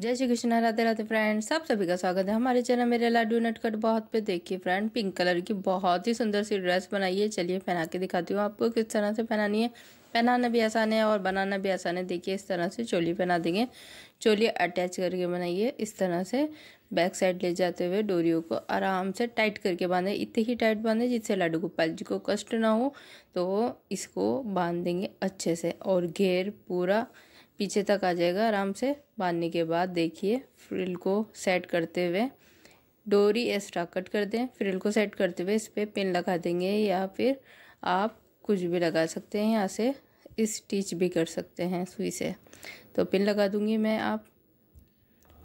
जय श्री कृष्ण राधे राधे फ्रेंड सब सभी का स्वागत है हमारे चैनल मेरे लाडू नटकट बहुत पे देखिए फ्रेंड पिंक कलर की बहुत ही सुंदर सी ड्रेस बनाई है चलिए पहना के दिखाती हूँ आपको किस तरह से पहनानी है पहनाना भी आसान है और बनाना भी आसान है देखिए इस तरह से चोली पहना देंगे चोली अटैच करके बनाइए इस तरह से बैक साइड ले जाते हुए डोरियों को आराम से टाइट करके बांधे इतने ही टाइट बांधे जिससे लाडू गोपाल जी को कष्ट ना हो तो इसको बांध देंगे अच्छे से और घेर पूरा पीछे तक आ जाएगा आराम से बांधने के बाद देखिए फ्रिल को सेट करते हुए डोरी एक्स्ट्रा कट कर दें फ्रिल को सेट करते हुए इस पर पिन लगा देंगे या फिर आप कुछ भी लगा सकते हैं यहाँ से स्टिच भी कर सकते हैं सुई से तो पिन लगा दूंगी मैं आप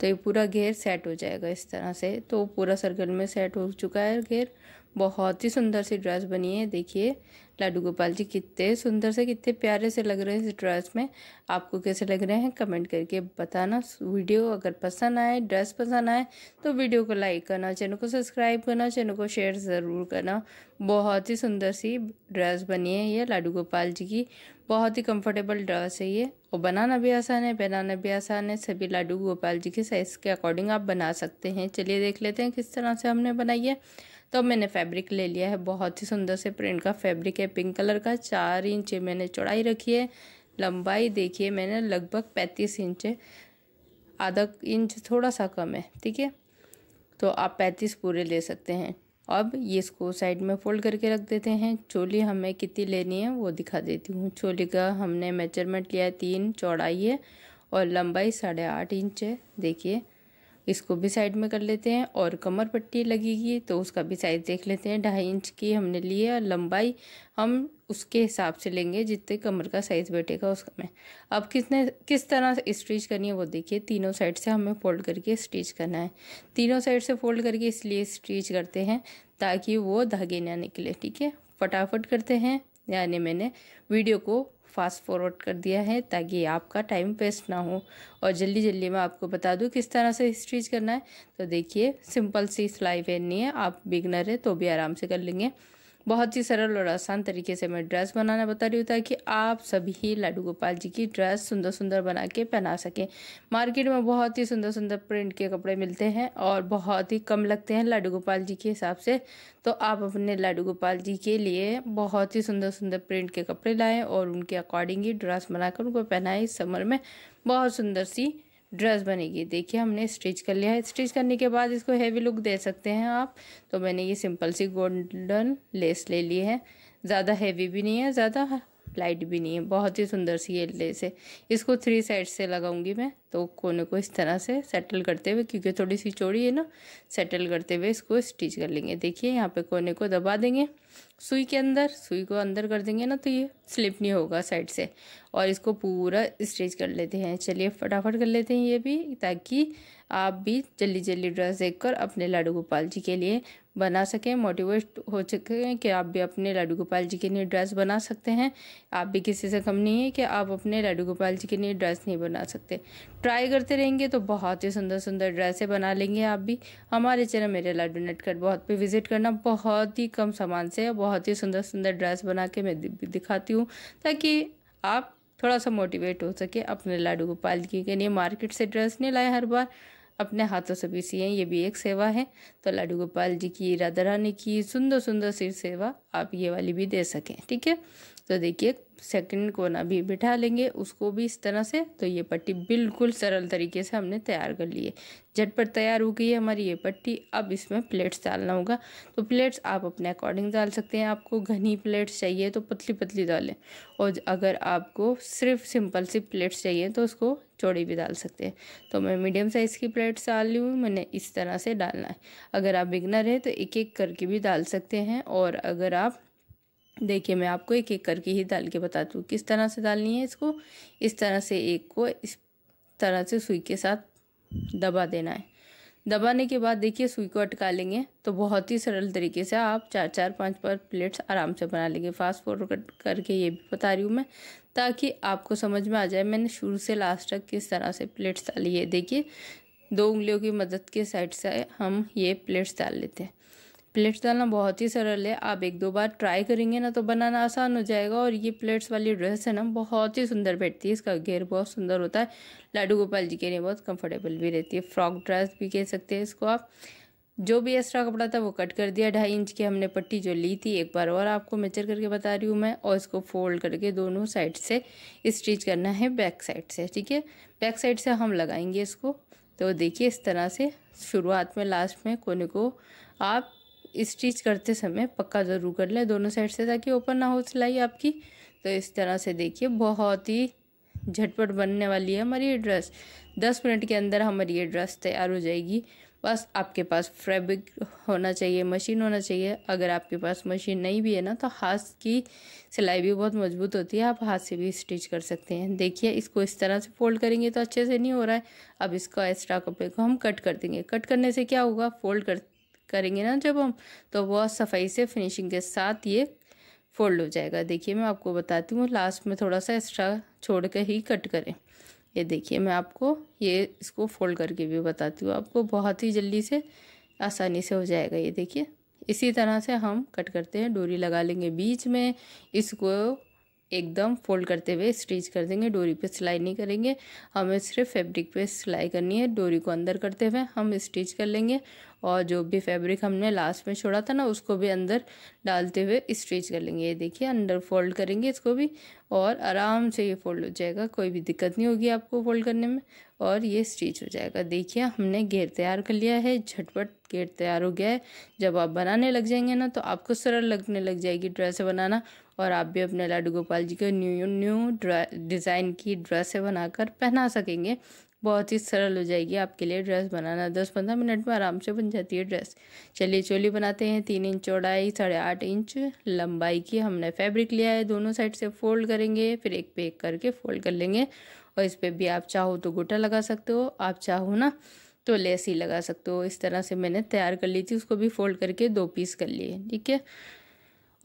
तो ये पूरा घेर सेट हो जाएगा इस तरह से तो पूरा सर्कल में सेट हो चुका है घेर बहुत ही सुंदर सी ड्रेस बनी है देखिए लाडू गोपाल जी कितने सुंदर से कितने प्यारे से लग रहे हैं इस ड्रेस में आपको कैसे लग रहे हैं कमेंट करके बताना वीडियो अगर पसंद आए ड्रेस पसंद आए तो वीडियो को लाइक करना चैनल को सब्सक्राइब करना चैनल को शेयर ज़रूर करना बहुत ही सुंदर सी ड्रेस बनी है ये लाडू गोपाल जी की बहुत ही कंफर्टेबल ड्रेस है ये और बनाना भी आसान है पहनाना भी आसान है सभी लाडू गोपाल जी के साइज़ के अकॉर्डिंग आप बना सकते हैं चलिए देख लेते हैं किस तरह से हमने बनाई है तो मैंने फैब्रिक ले लिया है बहुत ही सुंदर से प्रिंट का फैब्रिक है पिंक कलर का चार इंच मैंने चौड़ाई रखी है लंबाई देखिए मैंने लगभग पैंतीस इंच आधा इंच थोड़ा सा कम है ठीक है तो आप पैंतीस पूरे ले सकते हैं अब ये इसको साइड में फोल्ड करके रख देते हैं चोली हमें कितनी लेनी है वो दिखा देती हूँ चोली का हमने मेजरमेंट लिया है तीन चौड़ाई है और लंबाई साढ़े आठ इंच है देखिए इसको भी साइड में कर लेते हैं और कमर पट्टी लगेगी तो उसका भी साइज़ देख लेते हैं ढाई इंच की हमने ली है और लंबाई हम उसके हिसाब से लेंगे जितने कमर का साइज़ बैठेगा उसका में अब किसने किस तरह स्टिच करनी है वो देखिए तीनों साइड से हमें फोल्ड करके स्टिच करना है तीनों साइड से फोल्ड करके इसलिए स्टिच करते हैं ताकि वो धागे ना निकले ठीक है फटाफट करते हैं यानी मैंने वीडियो को फास्ट फॉरवर्ड कर दिया है ताकि आपका टाइम वेस्ट ना हो और जल्दी जल्दी मैं आपको बता दूँ किस तरह से स्टिच करना है तो देखिए सिंपल सी सिलाई पहननी है आप बिगनर है तो भी आराम से कर लेंगे बहुत ही सरल और आसान तरीके से मैं ड्रेस बनाना बता रही हूँ ताकि आप सभी लाडू गोपाल जी की ड्रेस सुंदर सुंदर बना के पहना सकें मार्केट में बहुत ही सुंदर सुंदर प्रिंट के कपड़े मिलते हैं और बहुत ही कम लगते हैं लाडू गोपाल जी के हिसाब से तो आप अपने लाडू गोपाल जी के लिए बहुत ही सुंदर सुंदर प्रिंट के कपड़े लाएँ और उनके अकॉर्डिंग ही ड्रेस बनाकर उनको पहनाएं इस समर में बहुत सुंदर सी ड्रेस बनेगी देखिए हमने स्टिच कर लिया है स्टिच करने के बाद इसको हैवी लुक दे सकते हैं आप तो मैंने ये सिंपल सी गोल्डन लेस ले ली है ज़्यादा हैवी भी नहीं है ज़्यादा लाइट भी नहीं है बहुत ही सुंदर सी ये लेस है इसको थ्री साइड से लगाऊंगी मैं तो कोने को इस तरह से सेटल करते हुए क्योंकि थोड़ी सी चौड़ी है ना सेटल करते हुए इसको स्टिच कर लेंगे देखिए यहाँ पे कोने को दबा देंगे सुई के अंदर सुई को अंदर कर देंगे ना तो ये स्लिप नहीं होगा साइड से और इसको पूरा स्टिच कर लेते हैं चलिए फटाफट कर लेते हैं ये भी ताकि आप भी जल्दी जल्दी ड्रेस देख अपने लाडू गोपाल जी के लिए बना सकें मोटिवेट हो चुके हैं कि आप भी अपने लाडू गोपाल जी के लिए ड्रेस बना सकते हैं आप भी किसी से कम नहीं है कि आप अपने लाडू गोपाल जी के लिए ड्रेस नहीं बना सकते ट्राई करते रहेंगे तो बहुत ही सुंदर सुंदर ड्रेसें बना लेंगे आप भी हमारे चैनल मेरे लाडू नेटकट बहुत पे विजिट करना बहुत ही कम सामान से बहुत ही सुंदर सुंदर ड्रेस बना के मैं दिखाती हूँ ताकि आप थोड़ा सा मोटिवेट हो सके अपने लाडू गोपाल जी के लिए मार्केट से ड्रेस नहीं लाए हर बार अपने हाथों से सिए ये भी एक सेवा है तो लाडू गोपाल जी की राधा रानी की सुंदर सुंदर सिर सेवा आप ये वाली भी दे सकें ठीक है तो देखिए सेकंड कोना भी बिठा लेंगे उसको भी इस तरह से तो ये पट्टी बिल्कुल सरल तरीके से हमने तैयार कर ली है झटपट तैयार हो गई है हमारी ये पट्टी अब इसमें प्लेट्स डालना होगा तो प्लेट्स आप अपने अकॉर्डिंग डाल सकते हैं आपको घनी प्लेट्स चाहिए तो पतली पतली डालें और अगर आपको सिर्फ सिंपल सी प्लेट्स चाहिए तो उसको चौड़ी भी डाल सकते हैं तो मैं मीडियम साइज़ की प्लेट्स डाल ली हूँ मैंने इस तरह से डालना है अगर आप बिगनर हैं तो एक एक करके भी डाल सकते हैं और अगर आप देखिए मैं आपको एक एक करके ही डाल के बता दूँ किस तरह से डालनी है इसको इस तरह से एक को इस तरह से सुई के साथ दबा देना है दबाने के बाद देखिए सुई को अटका लेंगे तो बहुत ही सरल तरीके से आप चार चार पांच पाँच प्लेट्स आराम से बना लेंगे फास्ट फॉरवर्ड करके ये भी बता रही हूँ मैं ताकि आपको समझ में आ जाए मैंने शुरू से लास्ट तक किस तरह से प्लेट्स डाली है देखिए दो उंगलियों की मदद के साइड से हम ये प्लेट्स डाल लेते हैं प्लेट्स डालना बहुत ही सरल है आप एक दो बार ट्राई करेंगे ना तो बनाना आसान हो जाएगा और ये प्लेट्स वाली ड्रेस है ना बहुत ही सुंदर बैठती है इसका घेर बहुत सुंदर होता है लाडू गोपाल जी के लिए बहुत कंफर्टेबल भी रहती है फ्रॉक ड्रेस भी कह सकते हैं इसको आप जो भी एक्स्ट्रा कपड़ा था वो कट कर दिया ढाई इंच की हमने पट्टी जो ली थी एक बार और आपको मेजर करके बता रही हूँ मैं और इसको फोल्ड करके दोनों साइड से स्टिच करना है बैक साइड से ठीक है बैक साइड से हम लगाएंगे इसको तो देखिए इस तरह से शुरुआत में लास्ट में कोने को आप स्टिच करते समय पक्का ज़रूर कर लें दोनों साइड से ताकि ओपन ना हो सिलाई आपकी तो इस तरह से देखिए बहुत ही झटपट बनने वाली है हमारी ये ड्रेस दस मिनट के अंदर हमारी ये ड्रेस तैयार हो जाएगी बस आपके पास फैब्रिक होना चाहिए मशीन होना चाहिए अगर आपके पास मशीन नहीं भी है ना तो हाथ की सिलाई भी बहुत मजबूत होती है आप हाथ से भी स्टिच कर सकते हैं देखिए इसको इस तरह से फोल्ड करेंगे तो अच्छे से नहीं हो रहा है अब इसका एक्स्ट्रा कपड़े को हम कट कर देंगे कट करने से क्या होगा फोल्ड कर करेंगे ना जब हम तो बहुत सफाई से फिनिशिंग के साथ ये फोल्ड हो जाएगा देखिए मैं आपको बताती हूँ लास्ट में थोड़ा सा एक्स्ट्रा छोड़ कर ही कट करें ये देखिए मैं आपको ये इसको फोल्ड करके भी बताती हूँ आपको बहुत ही जल्दी से आसानी से हो जाएगा ये देखिए इसी तरह से हम कट करते हैं डोरी लगा लेंगे बीच में इसको एकदम फोल्ड करते हुए स्टिच कर देंगे डोरी पे सिलाई नहीं करेंगे हमें सिर्फ फैब्रिक पे सिलाई करनी है डोरी को अंदर करते हुए हम स्टिच कर लेंगे और जो भी फैब्रिक हमने लास्ट में छोड़ा था ना उसको भी अंदर डालते हुए स्ट्रेच कर लेंगे ये देखिए अंदर फोल्ड करेंगे इसको भी और आराम से ये फोल्ड हो जाएगा कोई भी दिक्कत नहीं होगी आपको फोल्ड करने में और ये स्टिच हो जाएगा देखिए हमने घेर तैयार कर लिया है झटपट घेर तैयार हो गया है जब आप बनाने लग जाएंगे ना तो आपको सरल लगने लग जाएगी ड्रेसें बनाना और आप भी अपने लाडू गोपाल जी को न्यू न्यू डिज़ाइन की ड्रेसें बनाकर पहना सकेंगे बहुत ही सरल हो जाएगी आपके लिए ड्रेस बनाना दस पंद्रह मिनट में आराम से बन जाती है ड्रेस चलिए चोली बनाते हैं तीन इंच चौड़ाई साढ़े आठ इंच लंबाई की हमने फैब्रिक लिया है दोनों साइड से फोल्ड करेंगे फिर एक पे एक करके फोल्ड कर लेंगे और इस पर भी आप चाहो तो गोटा लगा सकते हो आप चाहो ना तो लेस ही लगा सकते हो इस तरह से मैंने तैयार कर ली थी उसको भी फोल्ड करके दो पीस कर लिए ठीक है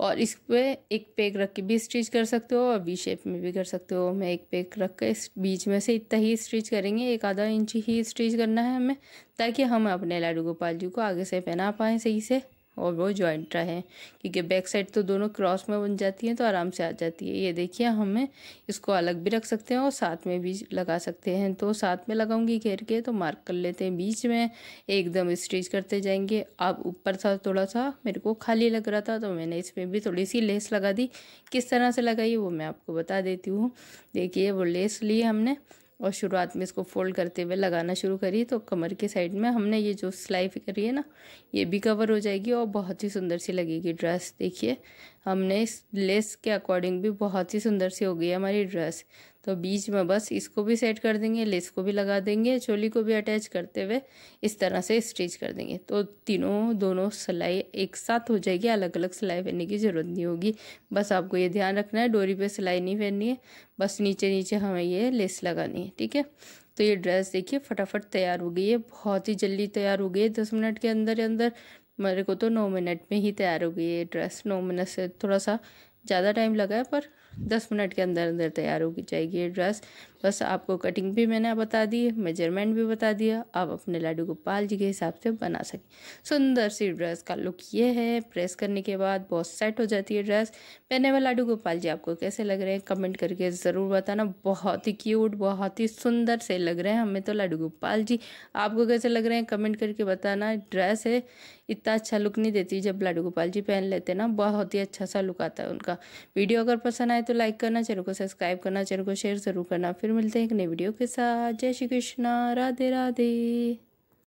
और इस पर एक पैक रख के भी स्टिच कर सकते हो और वी शेप में भी कर सकते हो मैं एक पैक रख के इस बीच में से इतना ही स्टिच करेंगे एक आधा इंच ही स्टिच करना है हमें ताकि हम अपने लाडू गोपाल जी को आगे से पहना पाएँ सही से और वो जॉइंट रहे क्योंकि बैक साइड तो दोनों क्रॉस में बन जाती हैं तो आराम से आ जाती है ये देखिए हमें इसको अलग भी रख सकते हैं और साथ में भी लगा सकते हैं तो साथ में लगाऊंगी घेर के तो मार्क कर लेते हैं बीच में एकदम स्टिच करते जाएंगे अब ऊपर था थोड़ा सा मेरे को खाली लग रहा था तो मैंने इसमें भी थोड़ी सी लेस लगा दी किस तरह से लगाई वो मैं आपको बता देती हूँ देखिए वो लेस ली हमने और शुरुआत में इसको फोल्ड करते हुए लगाना शुरू करी तो कमर के साइड में हमने ये जो सिलाई करी है ना ये भी कवर हो जाएगी और बहुत ही सुंदर सी लगेगी ड्रेस देखिए हमने इस लेस के अकॉर्डिंग भी बहुत ही सुंदर सी हो गई है हमारी ड्रेस तो बीच में बस इसको भी सेट कर देंगे लेस को भी लगा देंगे चोली को भी अटैच करते हुए इस तरह से स्टिच कर देंगे तो तीनों दोनों सिलाई एक साथ हो जाएगी अलग अलग सिलाई पहनने की ज़रूरत नहीं होगी बस आपको ये ध्यान रखना है डोरी पे सिलाई नहीं पहननी है बस नीचे नीचे हमें ये लेस लगानी है ठीक है तो ये ड्रेस देखिए फटाफट तैयार हो गई है बहुत ही जल्दी तैयार हो गई है दस मिनट के अंदर अंदर मेरे को तो नौ मिनट में ही तैयार हो गई है ड्रेस नौ मिनट से थोड़ा सा ज़्यादा टाइम लगा है पर दस मिनट के अंदर अंदर तैयार होगी जाएगी ये ड्रेस बस आपको कटिंग भी मैंने बता दी मेजरमेंट भी बता दिया आप अपने लाडू गोपाल जी के हिसाब से बना सकें सुंदर सी ड्रेस का लुक ये है प्रेस करने के बाद बहुत सेट हो जाती है ड्रेस पहने हुआ लाडू गोपाल जी आपको कैसे लग रहे हैं कमेंट करके ज़रूर बताना बहुत ही क्यूट बहुत ही सुंदर से लग रहे हैं हमें तो लाडू गोपाल जी आपको कैसे लग रहे हैं कमेंट करके बताना ड्रेस है इतना अच्छा लुक नहीं देती जब लाडू गोपाल जी पहन लेते ना बहुत ही अच्छा सा लुक आता है उनका वीडियो अगर पसंद आए तो लाइक करना चैनल को सब्सक्राइब करना चैनल को शेयर ज़रूर करना फिर फिर मिलते हैं एक नई वीडियो के साथ जय श्री कृष्णा राधे राधे